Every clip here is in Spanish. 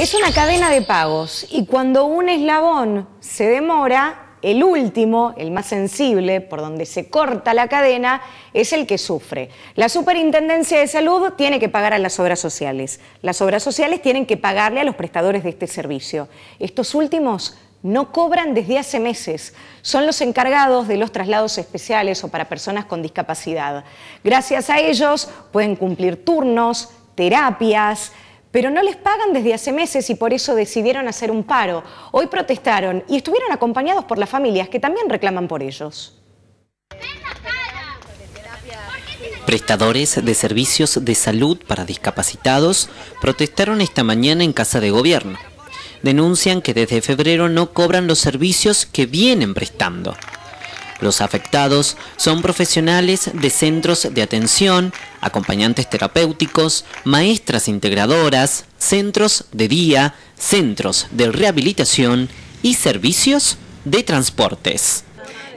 Es una cadena de pagos y cuando un eslabón se demora, el último, el más sensible, por donde se corta la cadena, es el que sufre. La Superintendencia de Salud tiene que pagar a las obras sociales. Las obras sociales tienen que pagarle a los prestadores de este servicio. Estos últimos no cobran desde hace meses. Son los encargados de los traslados especiales o para personas con discapacidad. Gracias a ellos pueden cumplir turnos, terapias, pero no les pagan desde hace meses y por eso decidieron hacer un paro. Hoy protestaron y estuvieron acompañados por las familias que también reclaman por ellos. Prestadores de servicios de salud para discapacitados protestaron esta mañana en Casa de Gobierno. Denuncian que desde febrero no cobran los servicios que vienen prestando. Los afectados son profesionales de centros de atención, acompañantes terapéuticos, maestras integradoras, centros de día, centros de rehabilitación y servicios de transportes.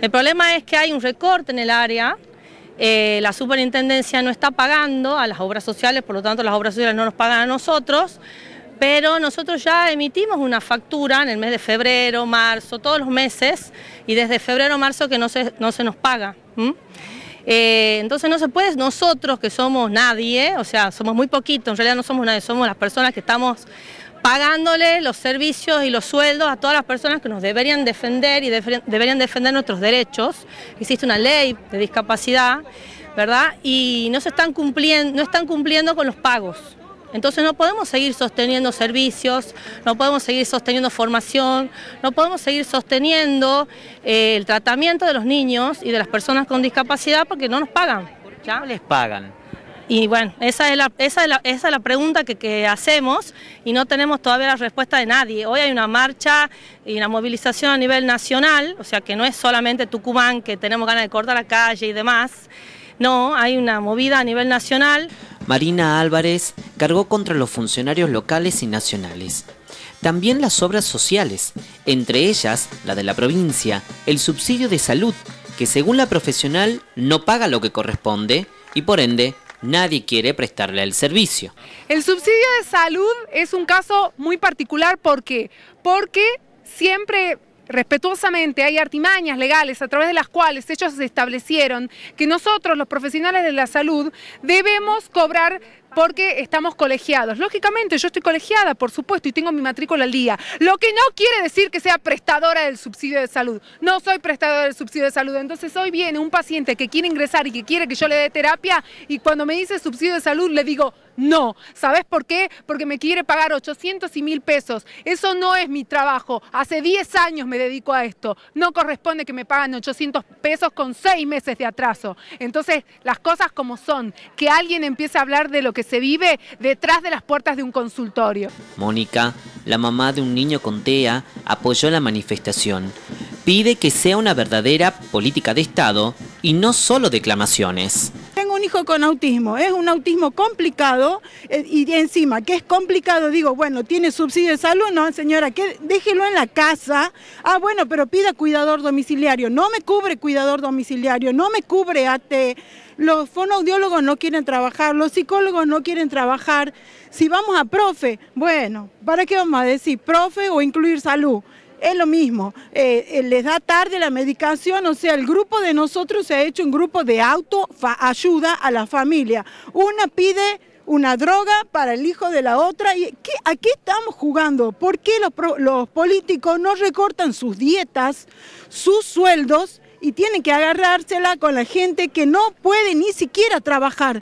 El problema es que hay un recorte en el área, eh, la superintendencia no está pagando a las obras sociales, por lo tanto las obras sociales no nos pagan a nosotros, pero nosotros ya emitimos una factura en el mes de febrero, marzo, todos los meses, y desde febrero, marzo que no se, no se nos paga. Eh, entonces no se puede, nosotros que somos nadie, o sea, somos muy poquitos, en realidad no somos nadie, somos las personas que estamos pagándole los servicios y los sueldos a todas las personas que nos deberían defender y deberían defender nuestros derechos. Existe una ley de discapacidad, ¿verdad? Y no se están cumpliendo, no están cumpliendo con los pagos. Entonces no podemos seguir sosteniendo servicios, no podemos seguir sosteniendo formación, no podemos seguir sosteniendo eh, el tratamiento de los niños y de las personas con discapacidad porque no nos pagan. ¿ya? No les pagan? Y bueno, esa es la, pregunta que, que, hacemos y no tenemos todavía la respuesta de nadie. Hoy hay una marcha y una movilización a nivel nacional, o sea que no es solamente Tucumán que tenemos ganas de cortar la calle y demás. No, hay una movida a nivel nacional. Marina Álvarez cargó contra los funcionarios locales y nacionales. También las obras sociales, entre ellas la de la provincia, el subsidio de salud, que según la profesional no paga lo que corresponde y por ende nadie quiere prestarle el servicio. El subsidio de salud es un caso muy particular, porque Porque siempre respetuosamente hay artimañas legales a través de las cuales se establecieron que nosotros, los profesionales de la salud, debemos cobrar porque estamos colegiados. Lógicamente, yo estoy colegiada, por supuesto, y tengo mi matrícula al día. Lo que no quiere decir que sea prestadora del subsidio de salud. No soy prestadora del subsidio de salud. Entonces hoy viene un paciente que quiere ingresar y que quiere que yo le dé terapia y cuando me dice subsidio de salud le digo, no. ¿Sabes por qué? Porque me quiere pagar 800 y 1000 pesos. Eso no es mi trabajo. Hace 10 años me dedico a esto. No corresponde que me pagan 800 pesos con 6 meses de atraso. Entonces, las cosas como son, que alguien empiece a hablar de lo que se vive detrás de las puertas de un consultorio. Mónica, la mamá de un niño con TEA, apoyó la manifestación. Pide que sea una verdadera política de Estado y no solo declamaciones hijo con autismo, es un autismo complicado eh, y encima que es complicado, digo, bueno, tiene subsidio de salud, no, señora, que déjelo en la casa. Ah, bueno, pero pida cuidador domiciliario, no me cubre cuidador domiciliario, no me cubre AT. Los fonoaudiólogos no quieren trabajar, los psicólogos no quieren trabajar. Si vamos a profe, bueno, ¿para qué vamos a decir profe o incluir salud? es lo mismo, eh, eh, les da tarde la medicación, o sea, el grupo de nosotros se ha hecho un grupo de autoayuda a la familia. Una pide una droga para el hijo de la otra. ¿Y qué, ¿A qué estamos jugando? ¿Por qué los, los políticos no recortan sus dietas, sus sueldos y tienen que agarrársela con la gente que no puede ni siquiera trabajar?